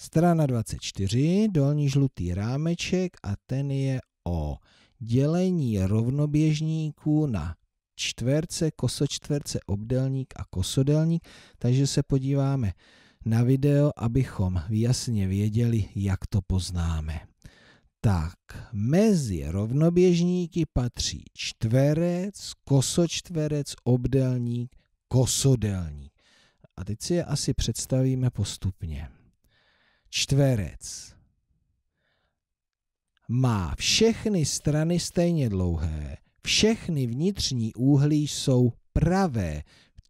Strana 24, dolní žlutý rámeček a ten je o dělení rovnoběžníků na čtverce, kosočtverce, obdelník a kosodelník, takže se podíváme na video, abychom jasně věděli, jak to poznáme. Tak, mezi rovnoběžníky patří čtverec, kosočtverec, obdelník, kosodelník. A teď si je asi představíme postupně čtverec má všechny strany stejně dlouhé, všechny vnitřní úhly jsou pravé.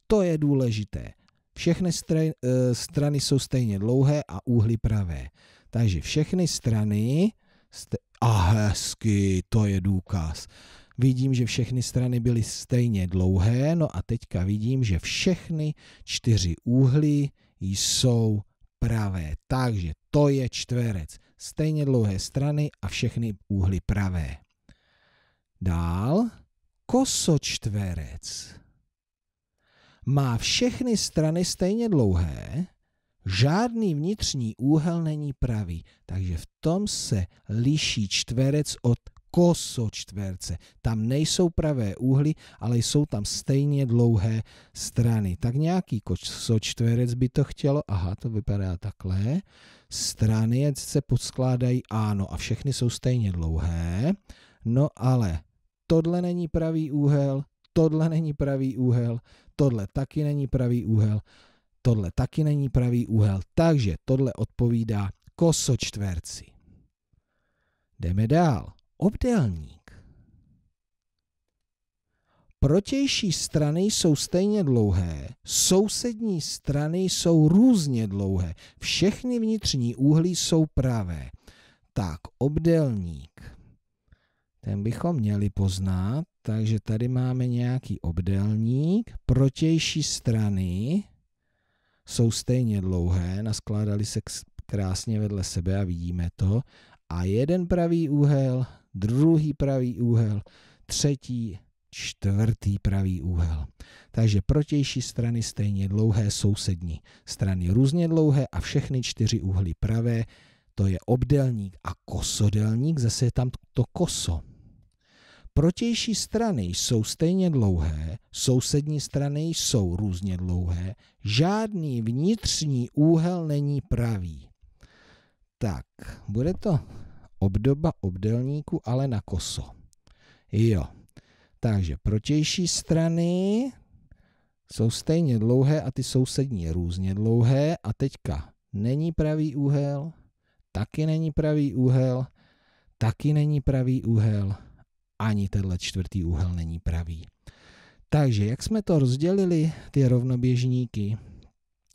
To je důležité. Všechny eh, strany jsou stejně dlouhé a úhly pravé. Takže všechny strany... Ste, a hezky, to je důkaz. Vidím, že všechny strany byly stejně dlouhé, no a teďka vidím, že všechny čtyři úhly jsou pravé. Takže to je čtverec. Stejně dlouhé strany a všechny úhly pravé. Dál kosočtverec má všechny strany stejně dlouhé, žádný vnitřní úhel není pravý, takže v tom se liší čtverec od kosočtverce. Tam nejsou pravé úhly, ale jsou tam stejně dlouhé strany. Tak nějaký kosočtverec by to chtělo. Aha, to vypadá takhle. Strany se podskládají, ano, a všechny jsou stejně dlouhé. No ale tohle není pravý úhel, tohle není pravý úhel, tohle taky není pravý úhel, tohle taky není pravý úhel. Takže tohle odpovídá kosočtverci. Jdeme dál obdélník. Protější strany jsou stejně dlouhé, sousední strany jsou různě dlouhé, všechny vnitřní úhly jsou pravé. Tak, obdélník. Ten bychom měli poznat, takže tady máme nějaký obdélník, protější strany jsou stejně dlouhé, naskládali se krásně vedle sebe a vidíme to. A jeden pravý úhel druhý pravý úhel, třetí, čtvrtý pravý úhel. Takže protější strany stejně dlouhé, sousední strany různě dlouhé a všechny čtyři úhly pravé, to je obdelník a kosodelník, zase je tam to koso. Protější strany jsou stejně dlouhé, sousední strany jsou různě dlouhé, žádný vnitřní úhel není pravý. Tak, bude to obdoba obdelníku, ale na koso. Jo. Takže protější strany jsou stejně dlouhé a ty sousední různě dlouhé a teďka není pravý úhel, taky není pravý úhel, taky není pravý úhel, ani tenhle čtvrtý úhel není pravý. Takže jak jsme to rozdělili, ty rovnoběžníky,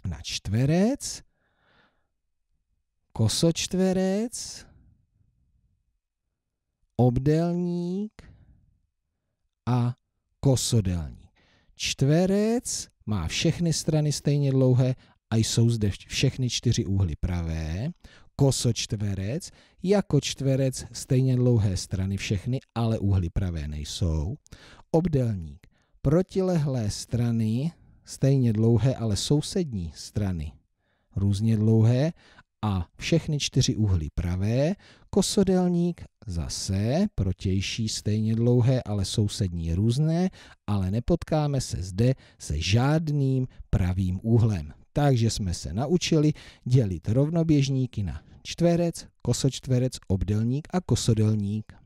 na čtverec, kosočtverec, obdélník a kosodelník. Čtverec má všechny strany stejně dlouhé a jsou zde všechny čtyři úhly pravé. Kosočtverec, jako čtverec stejně dlouhé strany všechny, ale úhly pravé nejsou. Obdélník, protilehlé strany, stejně dlouhé, ale sousední strany různě dlouhé a všechny čtyři úhly pravé, kosodelník zase protější stejně dlouhé, ale sousední různé, ale nepotkáme se zde se žádným pravým úhlem. Takže jsme se naučili dělit rovnoběžníky na čtverec, kosočtverec, obdelník a kosodelník.